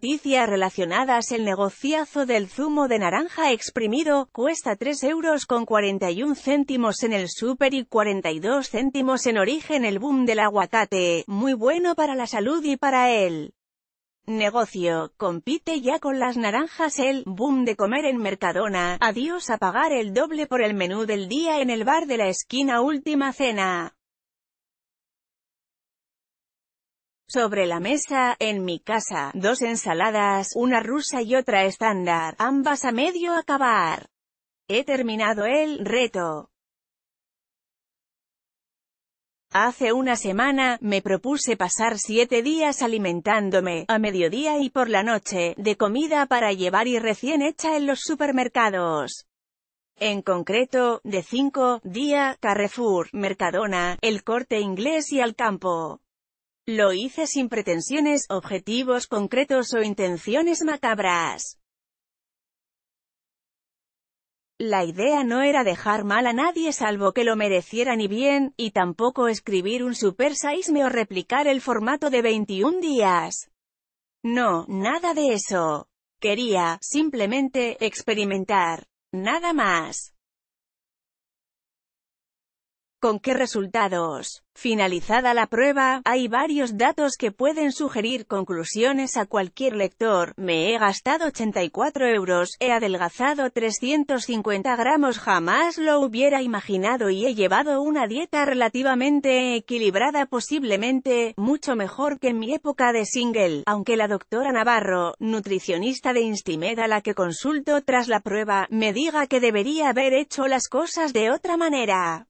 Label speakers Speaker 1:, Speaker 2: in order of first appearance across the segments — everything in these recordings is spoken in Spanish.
Speaker 1: noticias relacionadas el negociazo del zumo de naranja exprimido, cuesta 3 euros con 41 céntimos en el super y 42 céntimos en origen el boom del aguacate, muy bueno para la salud y para él negocio, compite ya con las naranjas el boom de comer en Mercadona, adiós a pagar el doble por el menú del día en el bar de la esquina última cena. Sobre la mesa, en mi casa, dos ensaladas, una rusa y otra estándar, ambas a medio acabar. He terminado el reto. Hace una semana, me propuse pasar siete días alimentándome, a mediodía y por la noche, de comida para llevar y recién hecha en los supermercados. En concreto, de cinco, día, Carrefour, Mercadona, El Corte Inglés y al campo. Lo hice sin pretensiones, objetivos concretos o intenciones macabras. La idea no era dejar mal a nadie salvo que lo mereciera ni bien, y tampoco escribir un super seisme o replicar el formato de 21 días. No, nada de eso. Quería, simplemente, experimentar. Nada más. ¿Con qué resultados? Finalizada la prueba, hay varios datos que pueden sugerir conclusiones a cualquier lector. Me he gastado 84 euros, he adelgazado 350 gramos jamás lo hubiera imaginado y he llevado una dieta relativamente equilibrada posiblemente, mucho mejor que en mi época de single. Aunque la doctora Navarro, nutricionista de Instimed a la que consulto tras la prueba, me diga que debería haber hecho las cosas de otra manera.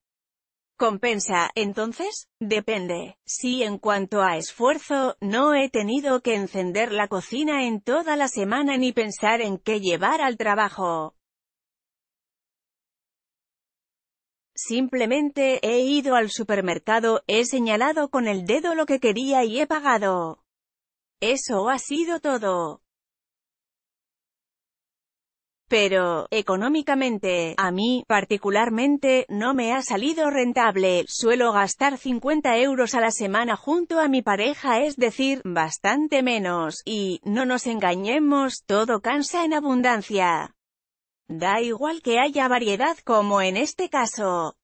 Speaker 1: ¿Compensa, entonces? Depende. Si en cuanto a esfuerzo, no he tenido que encender la cocina en toda la semana ni pensar en qué llevar al trabajo. Simplemente he ido al supermercado, he señalado con el dedo lo que quería y he pagado. Eso ha sido todo pero, económicamente, a mí, particularmente, no me ha salido rentable, suelo gastar 50 euros a la semana junto a mi pareja es decir, bastante menos, y, no nos engañemos, todo cansa en abundancia. Da igual que haya variedad como en este caso.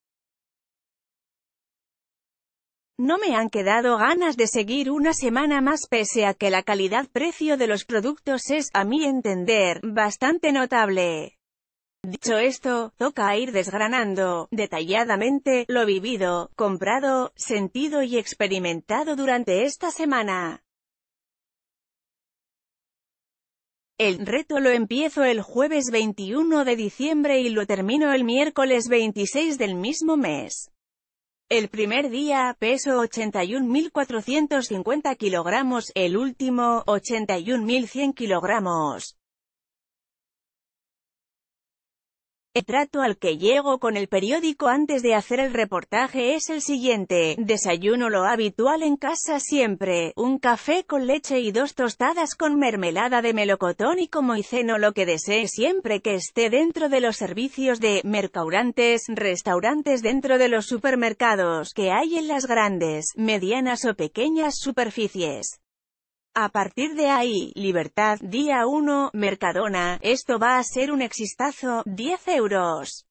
Speaker 1: No me han quedado ganas de seguir una semana más pese a que la calidad-precio de los productos es, a mi entender, bastante notable. Dicho esto, toca ir desgranando, detalladamente, lo vivido, comprado, sentido y experimentado durante esta semana. El reto lo empiezo el jueves 21 de diciembre y lo termino el miércoles 26 del mismo mes. El primer día, peso 81.450 kilogramos, el último, 81.100 kilogramos. El trato al que llego con el periódico antes de hacer el reportaje es el siguiente. Desayuno lo habitual en casa siempre, un café con leche y dos tostadas con mermelada de melocotón y como ceno lo que desee siempre que esté dentro de los servicios de mercaurantes, restaurantes dentro de los supermercados que hay en las grandes, medianas o pequeñas superficies. A partir de ahí, Libertad, día 1, Mercadona, esto va a ser un existazo, 10 euros.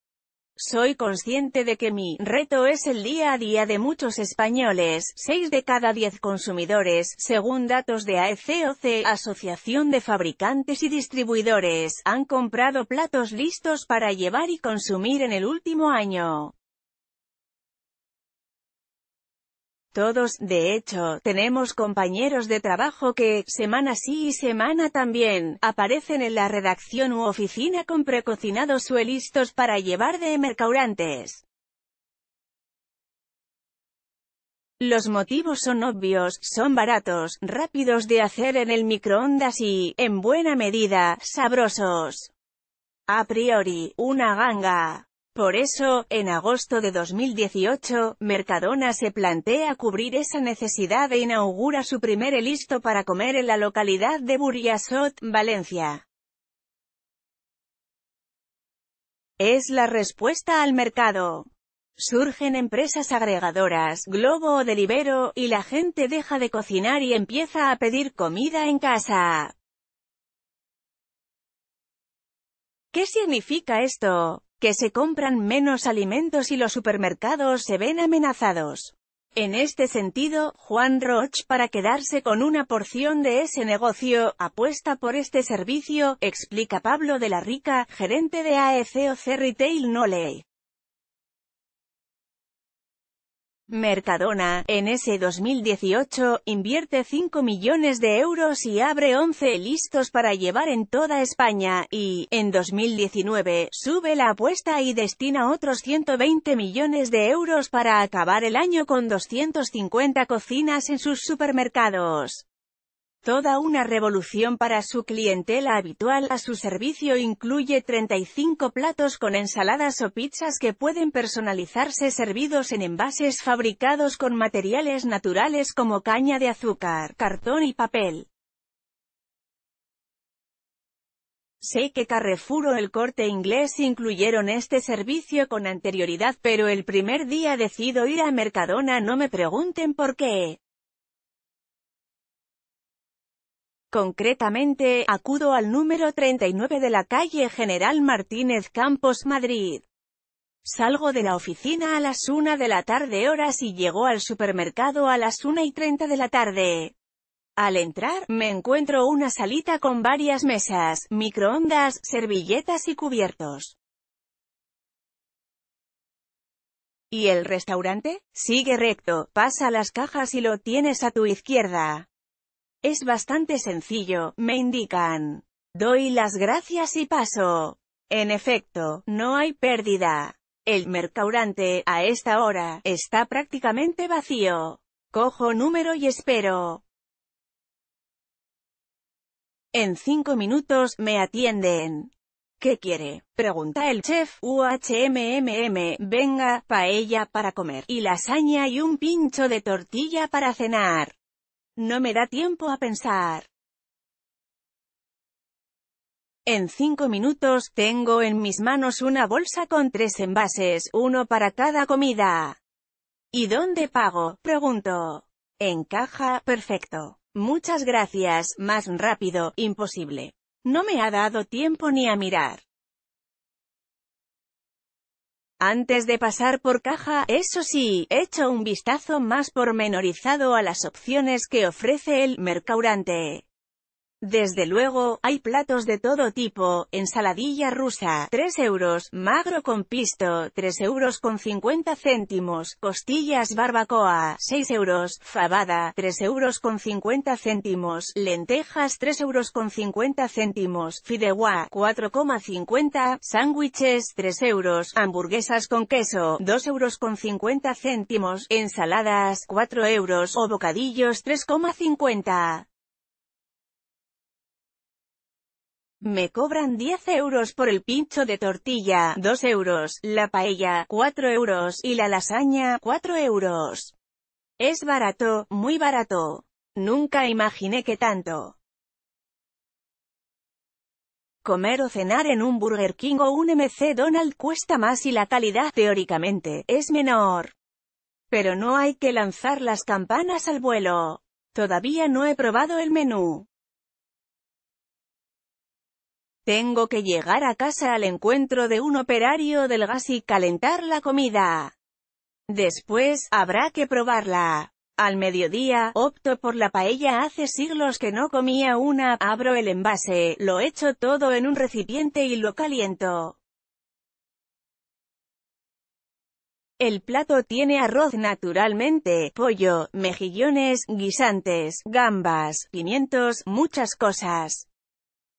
Speaker 1: Soy consciente de que mi reto es el día a día de muchos españoles, 6 de cada 10 consumidores, según datos de AECOC, Asociación de Fabricantes y Distribuidores, han comprado platos listos para llevar y consumir en el último año. Todos, de hecho, tenemos compañeros de trabajo que, semana sí y semana también, aparecen en la redacción u oficina con precocinados suelistos para llevar de mercaurantes. Los motivos son obvios, son baratos, rápidos de hacer en el microondas y, en buena medida, sabrosos. A priori, una ganga. Por eso, en agosto de 2018, Mercadona se plantea cubrir esa necesidad e inaugura su primer elisto para comer en la localidad de Burriasot, Valencia. Es la respuesta al mercado. Surgen empresas agregadoras, Globo o Delivero, y la gente deja de cocinar y empieza a pedir comida en casa. ¿Qué significa esto? que se compran menos alimentos y los supermercados se ven amenazados. En este sentido, Juan Roch, para quedarse con una porción de ese negocio, apuesta por este servicio, explica Pablo de la Rica, gerente de AECOC Retail Noley. Mercadona, en ese 2018, invierte 5 millones de euros y abre 11 listos para llevar en toda España, y, en 2019, sube la apuesta y destina otros 120 millones de euros para acabar el año con 250 cocinas en sus supermercados. Toda una revolución para su clientela habitual a su servicio incluye 35 platos con ensaladas o pizzas que pueden personalizarse servidos en envases fabricados con materiales naturales como caña de azúcar, cartón y papel. Sé que Carrefour o el corte inglés incluyeron este servicio con anterioridad pero el primer día decido ir a Mercadona no me pregunten por qué. Concretamente, acudo al número 39 de la calle General Martínez Campos, Madrid. Salgo de la oficina a las 1 de la tarde horas y llego al supermercado a las 1 y 30 de la tarde. Al entrar, me encuentro una salita con varias mesas, microondas, servilletas y cubiertos. ¿Y el restaurante? Sigue recto, pasa las cajas y lo tienes a tu izquierda. Es bastante sencillo, me indican. Doy las gracias y paso. En efecto, no hay pérdida. El mercaurante, a esta hora, está prácticamente vacío. Cojo número y espero. En cinco minutos, me atienden. ¿Qué quiere? Pregunta el chef. UHMMM, venga, paella para comer, y lasaña y un pincho de tortilla para cenar. No me da tiempo a pensar. En cinco minutos, tengo en mis manos una bolsa con tres envases, uno para cada comida. ¿Y dónde pago? Pregunto. En caja, perfecto. Muchas gracias, más rápido, imposible. No me ha dado tiempo ni a mirar. Antes de pasar por caja, eso sí, hecho un vistazo más pormenorizado a las opciones que ofrece el Mercaurante. Desde luego, hay platos de todo tipo, ensaladilla rusa, 3 euros, magro con pisto, 3 euros con 50 céntimos, costillas barbacoa, 6 euros, fabada, 3 euros con 50 céntimos, lentejas 3 euros con 50 céntimos, fideuá, 4,50, sándwiches, 3 euros, hamburguesas con queso, 2 euros con 50 céntimos, ensaladas, 4 euros, o bocadillos, 3,50. Me cobran 10 euros por el pincho de tortilla, 2 euros, la paella, 4 euros, y la lasaña, 4 euros. Es barato, muy barato. Nunca imaginé que tanto. Comer o cenar en un Burger King o un MC Donald cuesta más y la calidad, teóricamente, es menor. Pero no hay que lanzar las campanas al vuelo. Todavía no he probado el menú. Tengo que llegar a casa al encuentro de un operario del gas y calentar la comida. Después, habrá que probarla. Al mediodía, opto por la paella hace siglos que no comía una, abro el envase, lo echo todo en un recipiente y lo caliento. El plato tiene arroz naturalmente, pollo, mejillones, guisantes, gambas, pimientos, muchas cosas.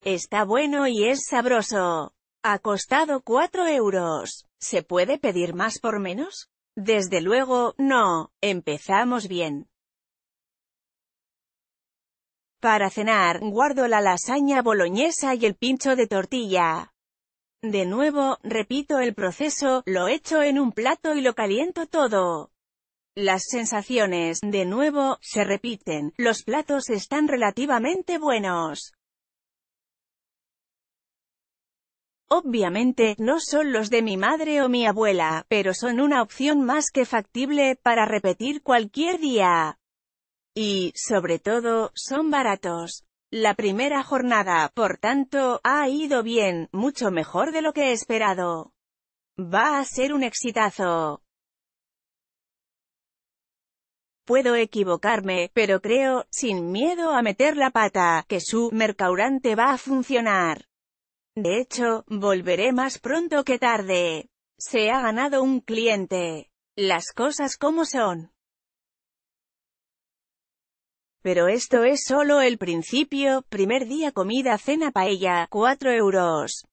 Speaker 1: Está bueno y es sabroso. Ha costado 4 euros. ¿Se puede pedir más por menos? Desde luego, no. Empezamos bien. Para cenar, guardo la lasaña boloñesa y el pincho de tortilla. De nuevo, repito el proceso, lo echo en un plato y lo caliento todo. Las sensaciones, de nuevo, se repiten, los platos están relativamente buenos. Obviamente, no son los de mi madre o mi abuela, pero son una opción más que factible para repetir cualquier día. Y, sobre todo, son baratos. La primera jornada, por tanto, ha ido bien, mucho mejor de lo que he esperado. Va a ser un exitazo. Puedo equivocarme, pero creo, sin miedo a meter la pata, que su mercaurante va a funcionar. De hecho, volveré más pronto que tarde. Se ha ganado un cliente. Las cosas como son. Pero esto es solo el principio, primer día comida cena paella, 4 euros.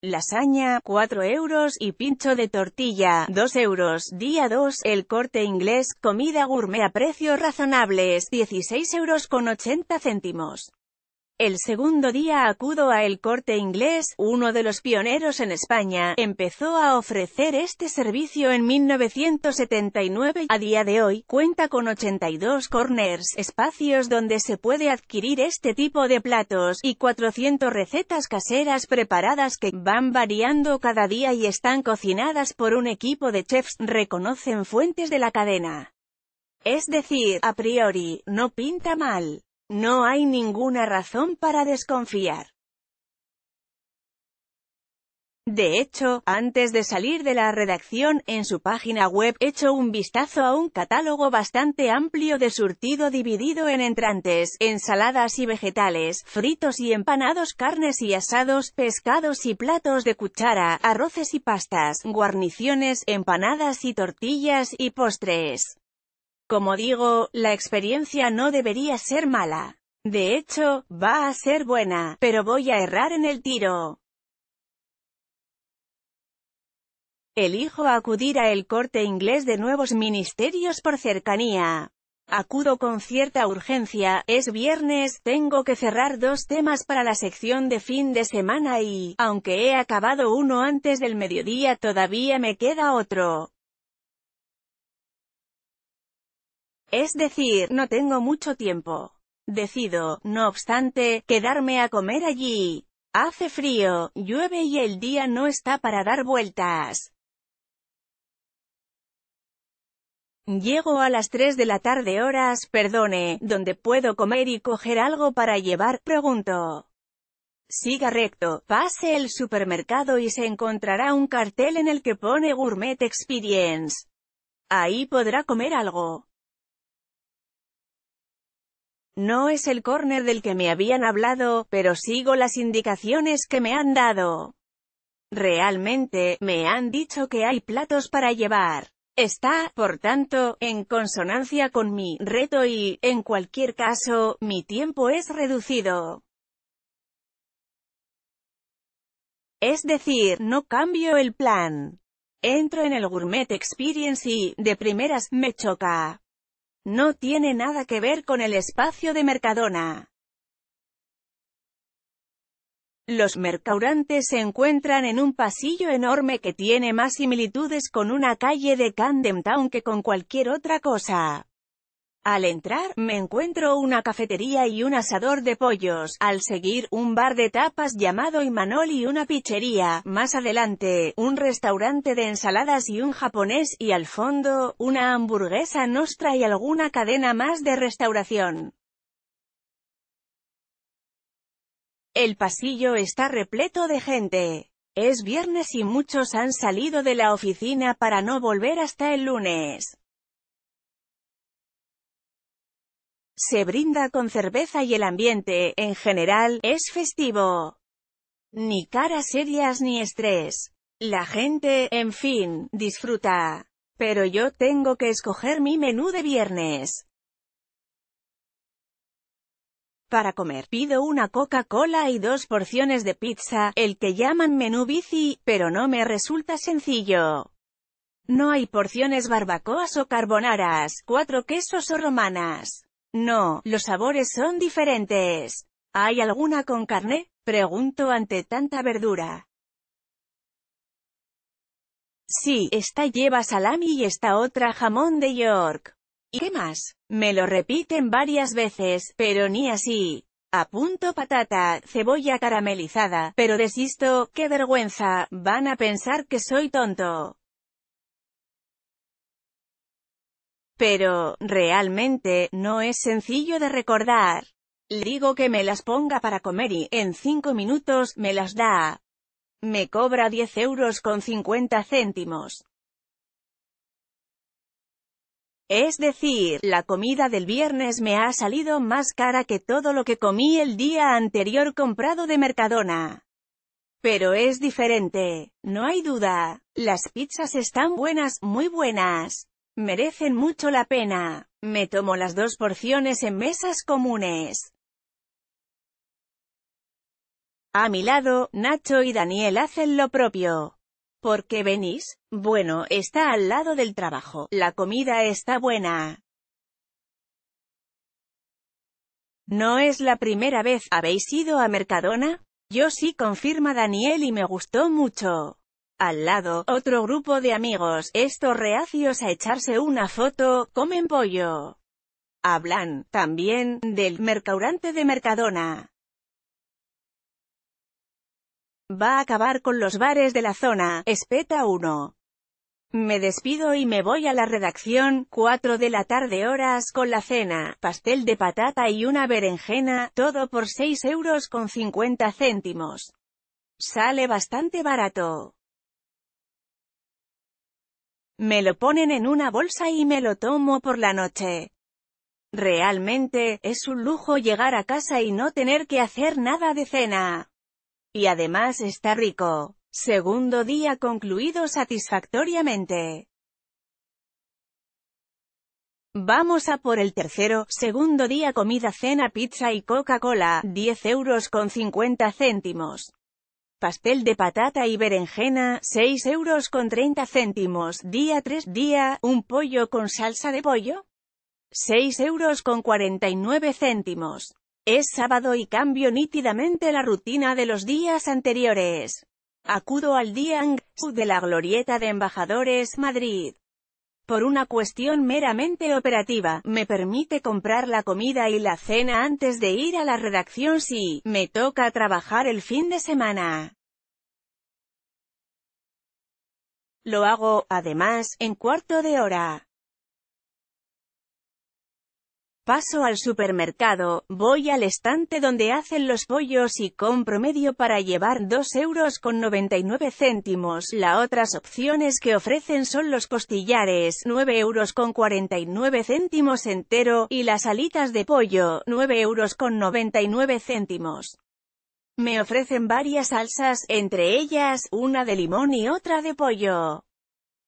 Speaker 1: Lasaña, 4 euros y pincho de tortilla, 2 euros. Día 2, el corte inglés, comida gourmet a precios razonables, 16 euros con 80 céntimos. El segundo día acudo a El Corte Inglés, uno de los pioneros en España, empezó a ofrecer este servicio en 1979. A día de hoy, cuenta con 82 corners, espacios donde se puede adquirir este tipo de platos, y 400 recetas caseras preparadas que van variando cada día y están cocinadas por un equipo de chefs, reconocen fuentes de la cadena. Es decir, a priori, no pinta mal. No hay ninguna razón para desconfiar. De hecho, antes de salir de la redacción, en su página web, echo un vistazo a un catálogo bastante amplio de surtido dividido en entrantes, ensaladas y vegetales, fritos y empanados, carnes y asados, pescados y platos de cuchara, arroces y pastas, guarniciones, empanadas y tortillas y postres. Como digo, la experiencia no debería ser mala. De hecho, va a ser buena, pero voy a errar en el tiro. Elijo acudir a el corte inglés de nuevos ministerios por cercanía. Acudo con cierta urgencia, es viernes, tengo que cerrar dos temas para la sección de fin de semana y, aunque he acabado uno antes del mediodía todavía me queda otro. Es decir, no tengo mucho tiempo. Decido, no obstante, quedarme a comer allí. Hace frío, llueve y el día no está para dar vueltas. Llego a las 3 de la tarde horas, perdone, donde puedo comer y coger algo para llevar, pregunto. Siga recto, pase el supermercado y se encontrará un cartel en el que pone Gourmet Experience. Ahí podrá comer algo. No es el córner del que me habían hablado, pero sigo las indicaciones que me han dado. Realmente, me han dicho que hay platos para llevar. Está, por tanto, en consonancia con mi reto y, en cualquier caso, mi tiempo es reducido. Es decir, no cambio el plan. Entro en el Gourmet Experience y, de primeras, me choca. No tiene nada que ver con el espacio de Mercadona. Los mercaurantes se encuentran en un pasillo enorme que tiene más similitudes con una calle de Camden Town que con cualquier otra cosa. Al entrar, me encuentro una cafetería y un asador de pollos, al seguir, un bar de tapas llamado Imanol y una pichería, más adelante, un restaurante de ensaladas y un japonés, y al fondo, una hamburguesa nostra y alguna cadena más de restauración. El pasillo está repleto de gente. Es viernes y muchos han salido de la oficina para no volver hasta el lunes. Se brinda con cerveza y el ambiente, en general, es festivo. Ni caras serias ni estrés. La gente, en fin, disfruta. Pero yo tengo que escoger mi menú de viernes. Para comer, pido una Coca-Cola y dos porciones de pizza, el que llaman menú bici, pero no me resulta sencillo. No hay porciones barbacoas o carbonaras, cuatro quesos o romanas. No, los sabores son diferentes. ¿Hay alguna con carne? Pregunto ante tanta verdura. Sí, esta lleva salami y esta otra jamón de York. ¿Y qué más? Me lo repiten varias veces, pero ni así. Apunto patata, cebolla caramelizada, pero desisto, qué vergüenza, van a pensar que soy tonto. Pero, realmente, no es sencillo de recordar. digo que me las ponga para comer y, en cinco minutos, me las da. Me cobra 10 euros con 50 céntimos. Es decir, la comida del viernes me ha salido más cara que todo lo que comí el día anterior comprado de Mercadona. Pero es diferente, no hay duda. Las pizzas están buenas, muy buenas. Merecen mucho la pena. Me tomo las dos porciones en mesas comunes. A mi lado, Nacho y Daniel hacen lo propio. ¿Por qué venís? Bueno, está al lado del trabajo. La comida está buena. No es la primera vez. ¿Habéis ido a Mercadona? Yo sí confirma Daniel y me gustó mucho. Al lado, otro grupo de amigos, estos reacios a echarse una foto, comen pollo. Hablan, también, del mercaurante de Mercadona. Va a acabar con los bares de la zona, espeta uno. Me despido y me voy a la redacción, 4 de la tarde horas con la cena, pastel de patata y una berenjena, todo por seis euros con cincuenta céntimos. Sale bastante barato. Me lo ponen en una bolsa y me lo tomo por la noche. Realmente, es un lujo llegar a casa y no tener que hacer nada de cena. Y además está rico. Segundo día concluido satisfactoriamente. Vamos a por el tercero, segundo día comida cena pizza y Coca-Cola, 10 euros con 50 céntimos. Pastel de patata y berenjena, 6 euros con 30 céntimos, día 3, día, un pollo con salsa de pollo, 6 euros con 49 céntimos. Es sábado y cambio nítidamente la rutina de los días anteriores. Acudo al Día de la Glorieta de Embajadores, Madrid por una cuestión meramente operativa, me permite comprar la comida y la cena antes de ir a la redacción si me toca trabajar el fin de semana. Lo hago, además, en cuarto de hora. Paso al supermercado, voy al estante donde hacen los pollos y compro medio para llevar 2 euros con 99 céntimos. Las otras opciones que ofrecen son los costillares, 9 euros con 49 céntimos entero, y las alitas de pollo, 9 euros con 99 céntimos. Me ofrecen varias salsas, entre ellas, una de limón y otra de pollo.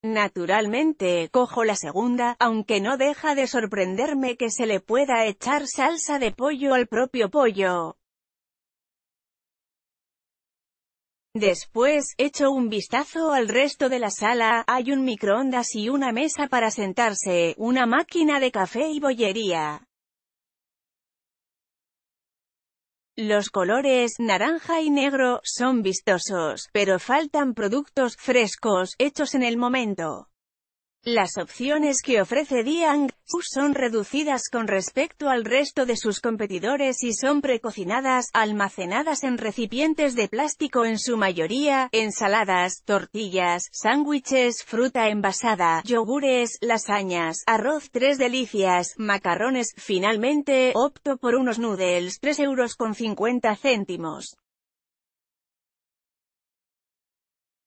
Speaker 1: Naturalmente, cojo la segunda, aunque no deja de sorprenderme que se le pueda echar salsa de pollo al propio pollo. Después, echo un vistazo al resto de la sala, hay un microondas y una mesa para sentarse, una máquina de café y bollería. Los colores naranja y negro son vistosos, pero faltan productos frescos, hechos en el momento. Las opciones que ofrece Diang son reducidas con respecto al resto de sus competidores y son precocinadas, almacenadas en recipientes de plástico en su mayoría, ensaladas, tortillas, sándwiches, fruta envasada, yogures, lasañas, arroz tres delicias, macarrones. Finalmente, opto por unos noodles tres euros. con céntimos.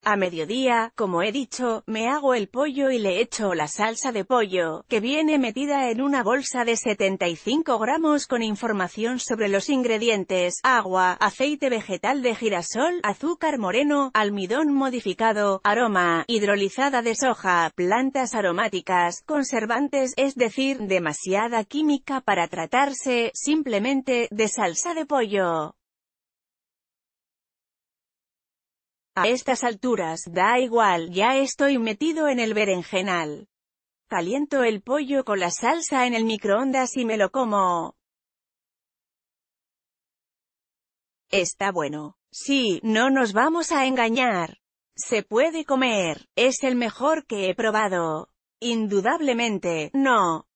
Speaker 1: A mediodía, como he dicho, me hago el pollo y le echo la salsa de pollo, que viene metida en una bolsa de 75 gramos con información sobre los ingredientes, agua, aceite vegetal de girasol, azúcar moreno, almidón modificado, aroma, hidrolizada de soja, plantas aromáticas, conservantes, es decir, demasiada química para tratarse, simplemente, de salsa de pollo. A estas alturas, da igual, ya estoy metido en el berenjenal. Caliento el pollo con la salsa en el microondas y me lo como. Está bueno. Sí, no nos vamos a engañar. Se puede comer, es el mejor que he probado. Indudablemente, no.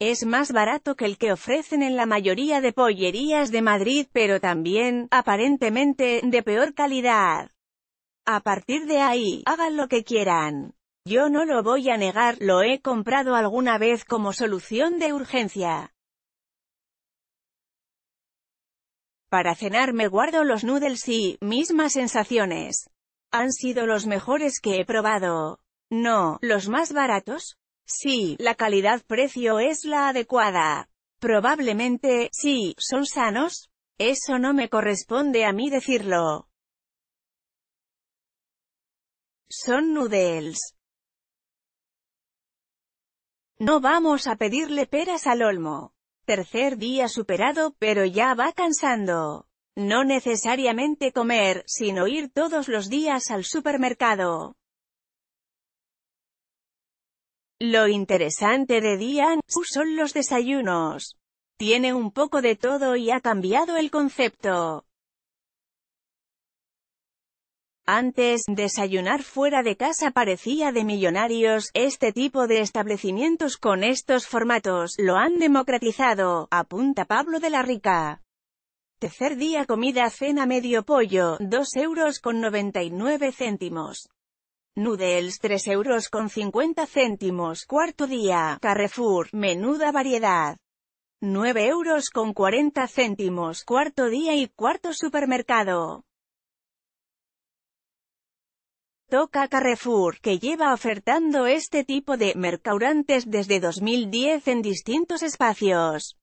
Speaker 1: Es más barato que el que ofrecen en la mayoría de pollerías de Madrid pero también, aparentemente, de peor calidad. A partir de ahí, hagan lo que quieran. Yo no lo voy a negar, lo he comprado alguna vez como solución de urgencia. Para cenar me guardo los noodles y, mismas sensaciones. Han sido los mejores que he probado. No, los más baratos. Sí, la calidad-precio es la adecuada. Probablemente, sí, son sanos. Eso no me corresponde a mí decirlo. Son noodles. No vamos a pedirle peras al olmo. Tercer día superado, pero ya va cansando. No necesariamente comer, sino ir todos los días al supermercado. Lo interesante de Dian, Su son los desayunos. Tiene un poco de todo y ha cambiado el concepto. Antes, desayunar fuera de casa parecía de millonarios, este tipo de establecimientos con estos formatos, lo han democratizado, apunta Pablo de la Rica. Tercer día comida cena medio pollo, 2 euros con 99 céntimos. Noodles 3 euros con céntimos. Cuarto día, Carrefour, menuda variedad. 9 euros con céntimos. Cuarto día y cuarto supermercado. Toca Carrefour, que lleva ofertando este tipo de mercaurantes desde 2010 en distintos espacios.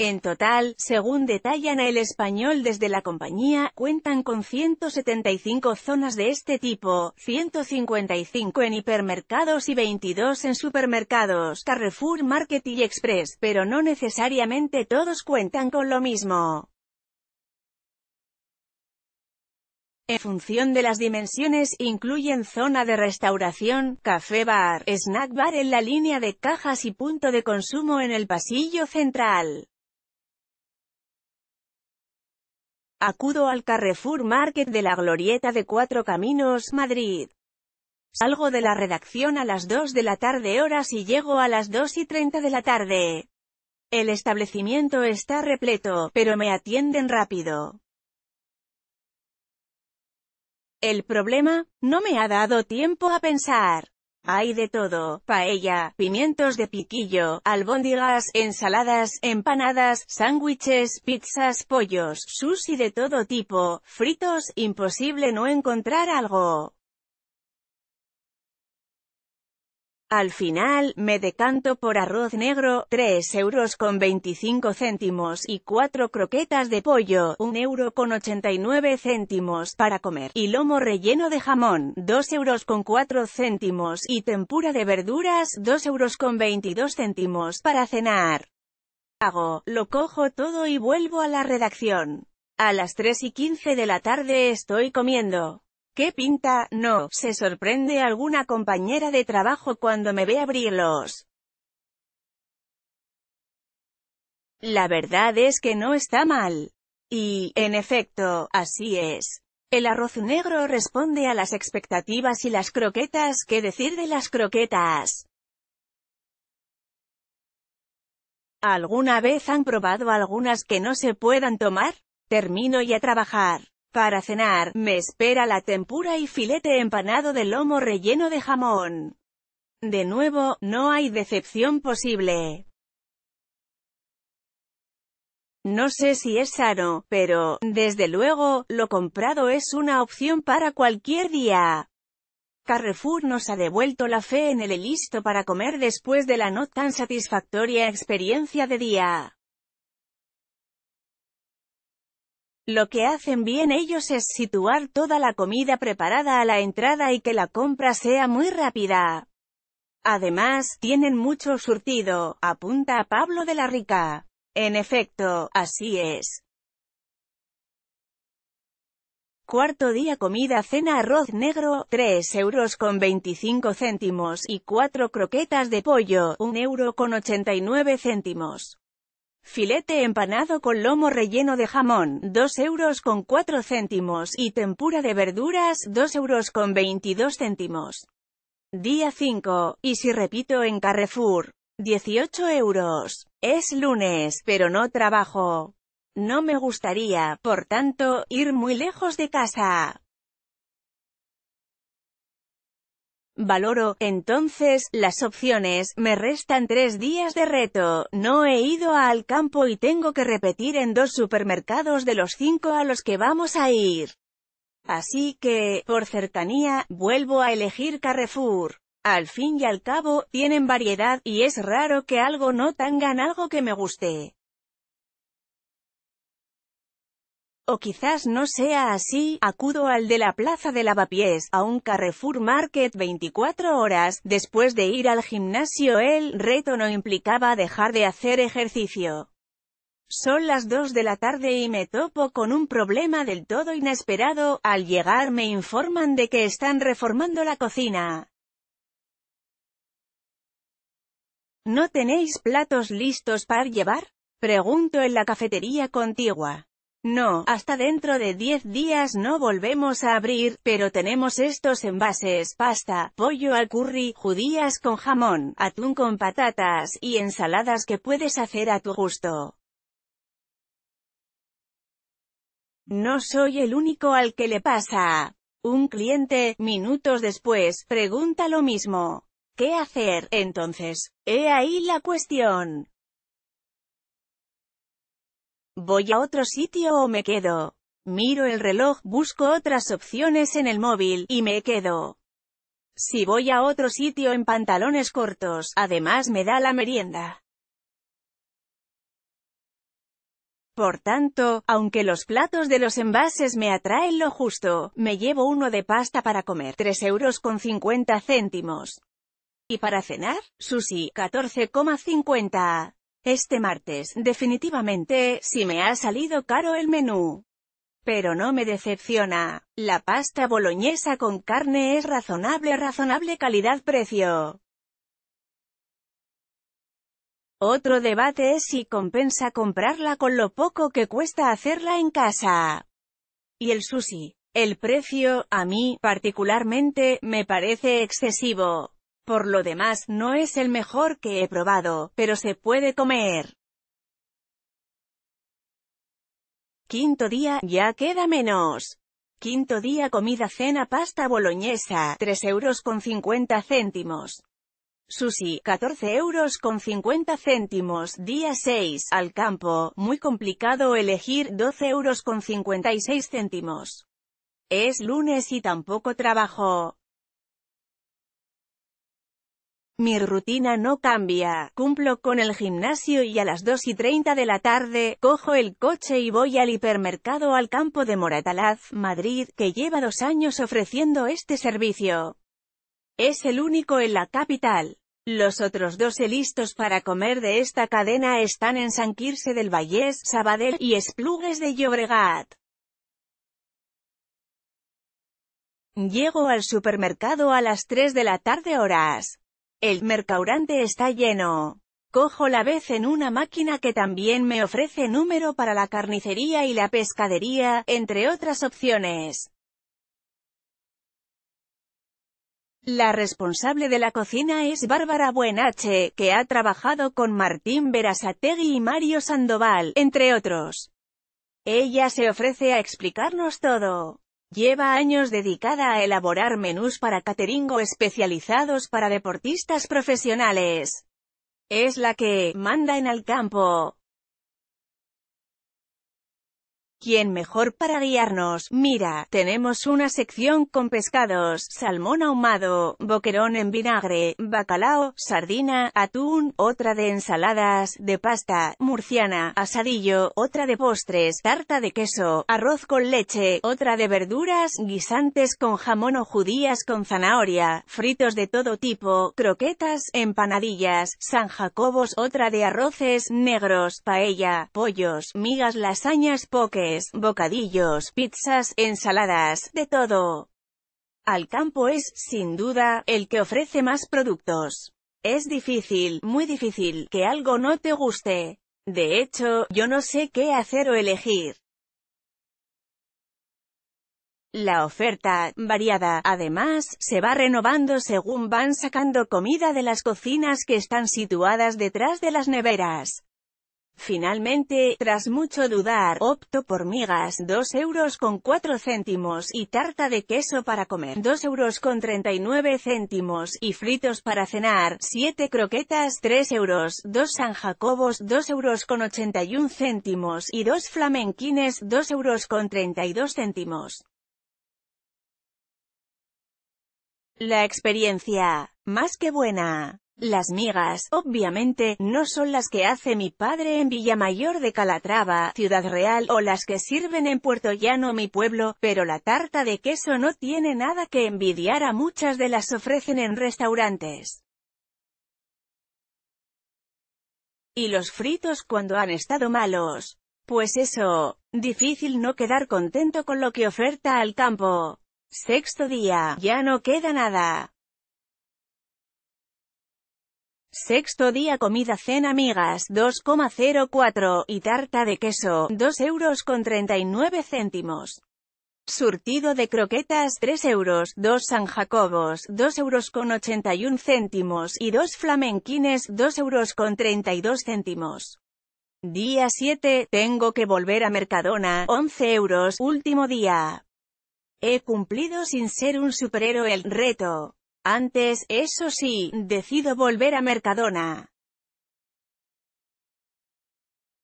Speaker 1: En total, según detallan a El Español desde la compañía, cuentan con 175 zonas de este tipo, 155 en hipermercados y 22 en supermercados, Carrefour Market y Express, pero no necesariamente todos cuentan con lo mismo. En función de las dimensiones, incluyen zona de restauración, café bar, snack bar en la línea de cajas y punto de consumo en el pasillo central. Acudo al Carrefour Market de la Glorieta de Cuatro Caminos, Madrid. Salgo de la redacción a las 2 de la tarde horas y llego a las 2 y 30 de la tarde. El establecimiento está repleto, pero me atienden rápido. El problema, no me ha dado tiempo a pensar. Hay de todo, paella, pimientos de piquillo, albóndigas, ensaladas, empanadas, sándwiches, pizzas, pollos, sushi de todo tipo, fritos, imposible no encontrar algo. Al final, me decanto por arroz negro, 3 euros con 25 céntimos y 4 croquetas de pollo, 1 euro con 89 céntimos, para comer, y lomo relleno de jamón, 2 euros con 4 céntimos, y tempura de verduras, 2 euros con 22 céntimos, para cenar. Hago, lo cojo todo y vuelvo a la redacción. A las 3 y 15 de la tarde estoy comiendo. ¿Qué pinta? No, se sorprende alguna compañera de trabajo cuando me ve abrirlos. La verdad es que no está mal. Y, en efecto, así es. El arroz negro responde a las expectativas y las croquetas, ¿qué decir de las croquetas? ¿Alguna vez han probado algunas que no se puedan tomar? Termino y a trabajar. Para cenar, me espera la tempura y filete empanado de lomo relleno de jamón. De nuevo, no hay decepción posible. No sé si es sano, pero, desde luego, lo comprado es una opción para cualquier día. Carrefour nos ha devuelto la fe en el listo para comer después de la no tan satisfactoria experiencia de día. Lo que hacen bien ellos es situar toda la comida preparada a la entrada y que la compra sea muy rápida. Además, tienen mucho surtido, apunta Pablo de la Rica. En efecto, así es. Cuarto día comida cena arroz negro, 3 euros con 25 céntimos y 4 croquetas de pollo, 1 euro con 89 céntimos. Filete empanado con lomo relleno de jamón, 2 euros con 4 céntimos, y tempura de verduras, 2 euros con 22 céntimos. Día 5, y si repito en Carrefour, 18 euros. Es lunes, pero no trabajo. No me gustaría, por tanto, ir muy lejos de casa. Valoro, entonces, las opciones, me restan tres días de reto, no he ido al campo y tengo que repetir en dos supermercados de los cinco a los que vamos a ir. Así que, por cercanía, vuelvo a elegir Carrefour. Al fin y al cabo, tienen variedad, y es raro que algo no tengan algo que me guste. O quizás no sea así, acudo al de la Plaza de Lavapiés, a un Carrefour Market 24 horas, después de ir al gimnasio el reto no implicaba dejar de hacer ejercicio. Son las 2 de la tarde y me topo con un problema del todo inesperado, al llegar me informan de que están reformando la cocina. ¿No tenéis platos listos para llevar? Pregunto en la cafetería contigua. No, hasta dentro de 10 días no volvemos a abrir, pero tenemos estos envases, pasta, pollo al curry, judías con jamón, atún con patatas, y ensaladas que puedes hacer a tu gusto. No soy el único al que le pasa. Un cliente, minutos después, pregunta lo mismo. ¿Qué hacer, entonces? He ahí la cuestión. ¿Voy a otro sitio o me quedo? Miro el reloj, busco otras opciones en el móvil, y me quedo. Si voy a otro sitio en pantalones cortos, además me da la merienda. Por tanto, aunque los platos de los envases me atraen lo justo, me llevo uno de pasta para comer, 3 euros con 50 céntimos. Y para cenar, sushi, 14,50. Este martes, definitivamente, si me ha salido caro el menú. Pero no me decepciona. La pasta boloñesa con carne es razonable, razonable calidad-precio. Otro debate es si compensa comprarla con lo poco que cuesta hacerla en casa. Y el sushi. El precio, a mí, particularmente, me parece excesivo. Por lo demás no es el mejor que he probado, pero se puede comer. Quinto día, ya queda menos. Quinto día comida cena pasta boloñesa, 3 euros con 50 céntimos. Sushi, 14 euros con 50 céntimos, día 6, al campo, muy complicado elegir, 12 euros con 56 céntimos. Es lunes y tampoco trabajo. Mi rutina no cambia, cumplo con el gimnasio y a las 2 y 30 de la tarde, cojo el coche y voy al hipermercado al campo de Moratalaz, Madrid, que lleva dos años ofreciendo este servicio. Es el único en la capital. Los otros dos listos para comer de esta cadena están en San Quirce del Vallés, Sabadell y Esplugues de Llobregat. Llego al supermercado a las 3 de la tarde horas. El mercaurante está lleno. Cojo la vez en una máquina que también me ofrece número para la carnicería y la pescadería, entre otras opciones. La responsable de la cocina es Bárbara Buenache, que ha trabajado con Martín Verasategui y Mario Sandoval, entre otros. Ella se ofrece a explicarnos todo. Lleva años dedicada a elaborar menús para cateringo especializados para deportistas profesionales. Es la que manda en el campo. ¿Quién mejor para guiarnos? Mira, tenemos una sección con pescados, salmón ahumado, boquerón en vinagre, bacalao, sardina, atún, otra de ensaladas, de pasta, murciana, asadillo, otra de postres, tarta de queso, arroz con leche, otra de verduras, guisantes con jamón o judías con zanahoria, fritos de todo tipo, croquetas, empanadillas, San Jacobos, otra de arroces negros, paella, pollos, migas, lasañas, poke, bocadillos, pizzas, ensaladas, de todo. Al campo es, sin duda, el que ofrece más productos. Es difícil, muy difícil, que algo no te guste. De hecho, yo no sé qué hacer o elegir. La oferta, variada, además, se va renovando según van sacando comida de las cocinas que están situadas detrás de las neveras. Finalmente, tras mucho dudar, opto por migas, 2 euros con 4 céntimos, y tarta de queso para comer, 2 euros con 39 céntimos, y fritos para cenar, 7 croquetas, 3 euros, 2 San Jacobos, 2 euros con 81 céntimos, y 2 flamenquines, 2 euros con 32 céntimos. La experiencia, más que buena. Las migas, obviamente, no son las que hace mi padre en Villamayor de Calatrava, Ciudad Real, o las que sirven en Puerto Llano mi pueblo, pero la tarta de queso no tiene nada que envidiar a muchas de las ofrecen en restaurantes. Y los fritos cuando han estado malos. Pues eso, difícil no quedar contento con lo que oferta al campo. Sexto día, ya no queda nada. Sexto día comida cena amigas, 2,04 y tarta de queso 2 euros con 39 céntimos. Surtido de croquetas 3 euros, 2 San Jacobos 2 euros con 81 céntimos y 2 flamenquines 2 euros con 32 céntimos. Día 7, tengo que volver a Mercadona, 11 euros, último día. He cumplido sin ser un superhéroe el reto. Antes, eso sí, decido volver a Mercadona.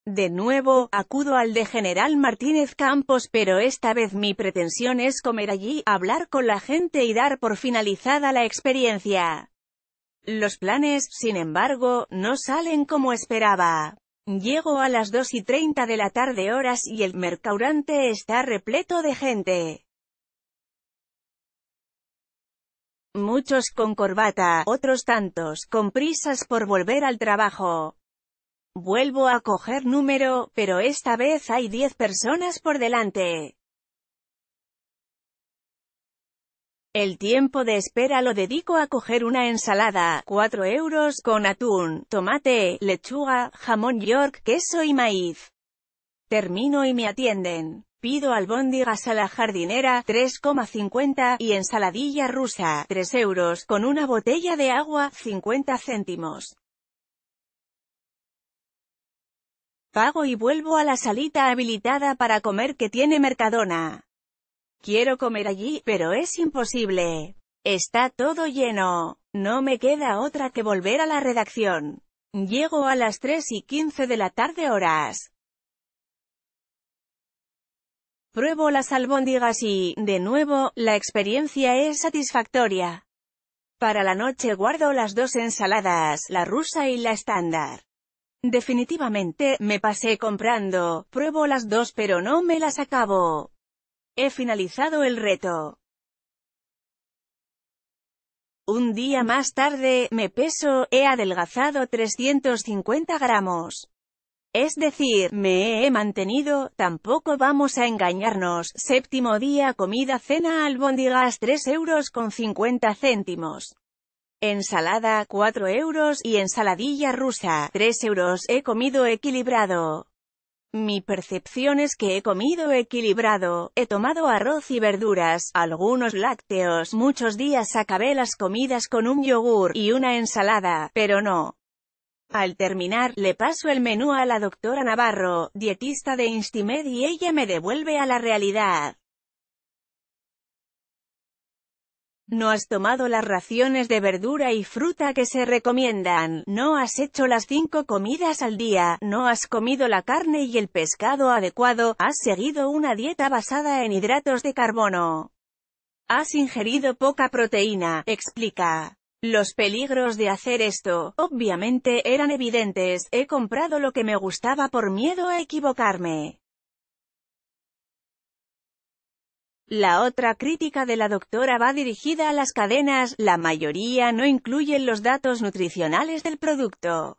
Speaker 1: De nuevo, acudo al de General Martínez Campos pero esta vez mi pretensión es comer allí, hablar con la gente y dar por finalizada la experiencia. Los planes, sin embargo, no salen como esperaba. Llego a las 2 y 30 de la tarde horas y el mercaurante está repleto de gente. muchos con corbata, otros tantos con prisas por volver al trabajo. Vuelvo a coger número, pero esta vez hay 10 personas por delante. El tiempo de espera lo dedico a coger una ensalada, 4 euros, con atún, tomate, lechuga, jamón york, queso y maíz. Termino y me atienden. Pido albóndigas a la jardinera, 3,50, y ensaladilla rusa, 3 euros, con una botella de agua, 50 céntimos. Pago y vuelvo a la salita habilitada para comer que tiene Mercadona. Quiero comer allí, pero es imposible. Está todo lleno. No me queda otra que volver a la redacción. Llego a las 3 y 15 de la tarde horas. Pruebo las albóndigas y, de nuevo, la experiencia es satisfactoria. Para la noche guardo las dos ensaladas, la rusa y la estándar. Definitivamente, me pasé comprando, pruebo las dos pero no me las acabo. He finalizado el reto. Un día más tarde, me peso, he adelgazado 350 gramos. Es decir, me he mantenido, tampoco vamos a engañarnos, séptimo día comida cena albóndigas 3 euros con 50 céntimos. Ensalada 4 euros y ensaladilla rusa 3 euros, he comido equilibrado. Mi percepción es que he comido equilibrado, he tomado arroz y verduras, algunos lácteos, muchos días acabé las comidas con un yogur y una ensalada, pero no. Al terminar, le paso el menú a la doctora Navarro, dietista de Instimed y ella me devuelve a la realidad. No has tomado las raciones de verdura y fruta que se recomiendan, no has hecho las cinco comidas al día, no has comido la carne y el pescado adecuado, has seguido una dieta basada en hidratos de carbono. Has ingerido poca proteína, explica. Los peligros de hacer esto, obviamente, eran evidentes, he comprado lo que me gustaba por miedo a equivocarme. La otra crítica de la doctora va dirigida a las cadenas, la mayoría no incluyen los datos nutricionales del producto.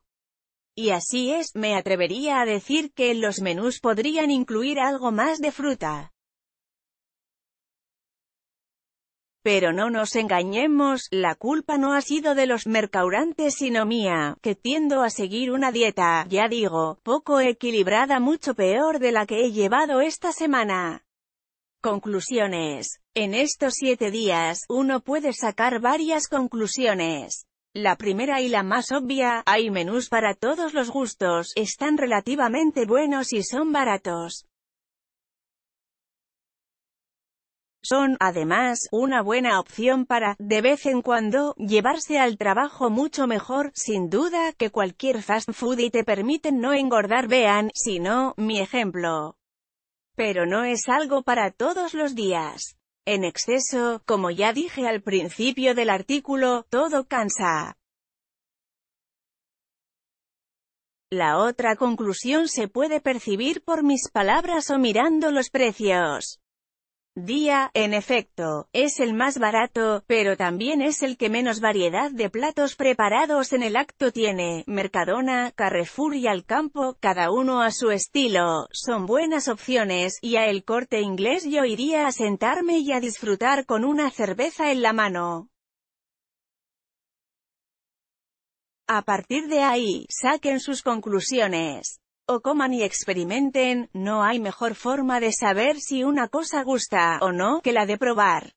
Speaker 1: Y así es, me atrevería a decir que los menús podrían incluir algo más de fruta. Pero no nos engañemos, la culpa no ha sido de los mercaurantes sino mía, que tiendo a seguir una dieta, ya digo, poco equilibrada mucho peor de la que he llevado esta semana. Conclusiones. En estos siete días, uno puede sacar varias conclusiones. La primera y la más obvia, hay menús para todos los gustos, están relativamente buenos y son baratos. Son, además, una buena opción para, de vez en cuando, llevarse al trabajo mucho mejor, sin duda, que cualquier fast food y te permiten no engordar vean, si no, mi ejemplo. Pero no es algo para todos los días. En exceso, como ya dije al principio del artículo, todo cansa. La otra conclusión se puede percibir por mis palabras o mirando los precios día, en efecto, es el más barato, pero también es el que menos variedad de platos preparados en el acto tiene. Mercadona, Carrefour y Alcampo, cada uno a su estilo, son buenas opciones, y a el corte inglés yo iría a sentarme y a disfrutar con una cerveza en la mano. A partir de ahí, saquen sus conclusiones o coman y experimenten, no hay mejor forma de saber si una cosa gusta, o no, que la de probar.